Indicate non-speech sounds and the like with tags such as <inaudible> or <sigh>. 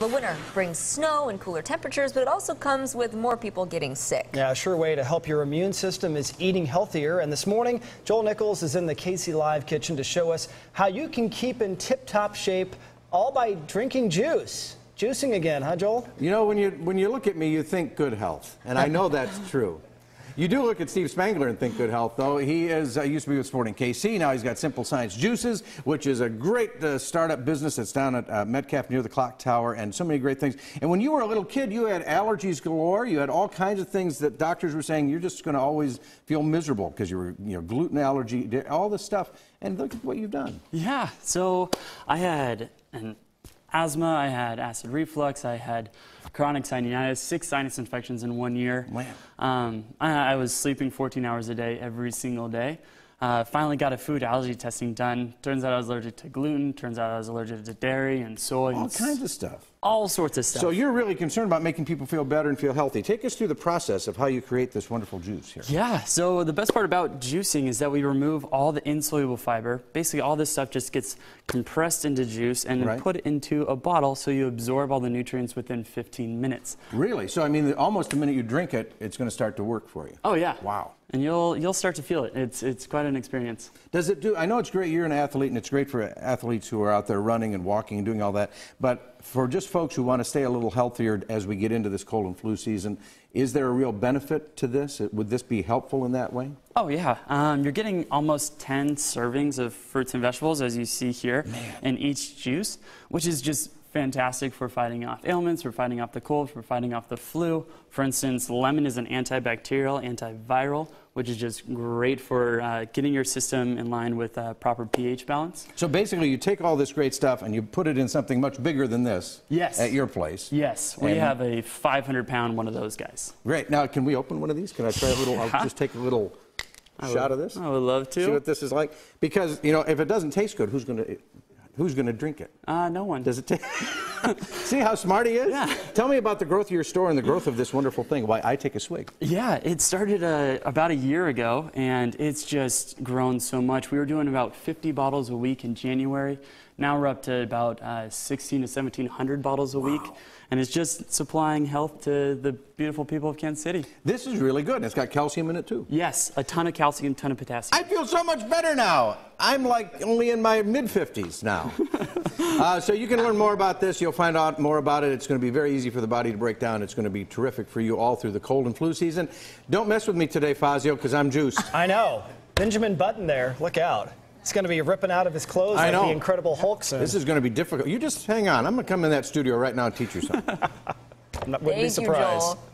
The winter brings snow and cooler temperatures, but it also comes with more people getting sick. Yeah, a sure way to help your immune system is eating healthier. And this morning, Joel Nichols is in the Casey Live kitchen to show us how you can keep in tip-top shape all by drinking juice. Juicing again, huh, Joel? You know, when you, when you look at me, you think good health. And I know that's <laughs> true. You do look at Steve Spangler and think good health, though. He is uh, used to be with Sporting KC. Now he's got Simple Science Juices, which is a great uh, startup business that's down at uh, Metcalf near the clock tower, and so many great things. And when you were a little kid, you had allergies galore. You had all kinds of things that doctors were saying you're just going to always feel miserable because you were, you know, gluten allergy, all this stuff. And look at what you've done. Yeah. So I had an asthma, I had acid reflux, I had chronic sinusitis, six sinus infections in one year. Wow. Um, I, I, was sleeping 14 hours a day every single day. Uh, finally got a food allergy testing done. Turns out I was allergic to gluten. Turns out I was allergic to dairy and soy. All and kinds of stuff all sorts of stuff. So you're really concerned about making people feel better and feel healthy. Take us through the process of how you create this wonderful juice here. Yeah, so the best part about juicing is that we remove all the insoluble fiber. Basically, all this stuff just gets compressed into juice and right. put into a bottle so you absorb all the nutrients within 15 minutes. Really? So, I mean, almost the minute you drink it, it's going to start to work for you. Oh, yeah. Wow and you'll you'll start to feel it. It's it's quite an experience. Does it do? I know it's great. You're an athlete, and it's great for athletes who are out there running and walking and doing all that. But for just folks who want to stay a little healthier as we get into this cold and flu season, is there a real benefit to this? Would this be helpful in that way? Oh, yeah. Um, you're getting almost 10 servings of fruits and vegetables, as you see here, Man. in each juice, which is just fantastic for fighting off ailments, for fighting off the cold, for fighting off the flu. For instance, lemon is an antibacterial, antiviral, which is just great for uh, getting your system in line with uh, proper pH balance. So basically, you take all this great stuff and you put it in something much bigger than this. Yes. At your place. Yes, we have a 500-pound one of those guys. Great. Now, can we open one of these? Can I try a little? I'll just take a little. <laughs> shot would, of this? I would love to. See what this is like, because you know, if it doesn't taste good, who's gonna, who's gonna drink it? Uh, no one. Does it taste? <laughs> <laughs> See how smart he is? Yeah. Tell me about the growth of your store and the growth of this wonderful thing, why I take a swig. Yeah, it started uh, about a year ago, and it's just grown so much. We were doing about 50 bottles a week in January. Now we're up to about uh, 16 to 1700 bottles a wow. week, and it's just supplying health to the beautiful people of Kansas City. This is really good. It's got calcium in it too. Yes, a ton of calcium, ton of potassium. I feel so much better now. I'm like only in my mid 50s now. <laughs> uh, so you can learn more about this. You'll You'll find out more about it. It's going to be very easy for the body to break down. It's going to be terrific for you all through the cold and flu season. Don't mess with me today, Fazio, because I'm juiced. I know. Benjamin Button there. Look out. It's going to be ripping out of his clothes I like know. the Incredible Hulk soon. This is going to be difficult. You just hang on. I'm going to come in that studio right now and teach you something. I <laughs> wouldn't Thank be surprised. You,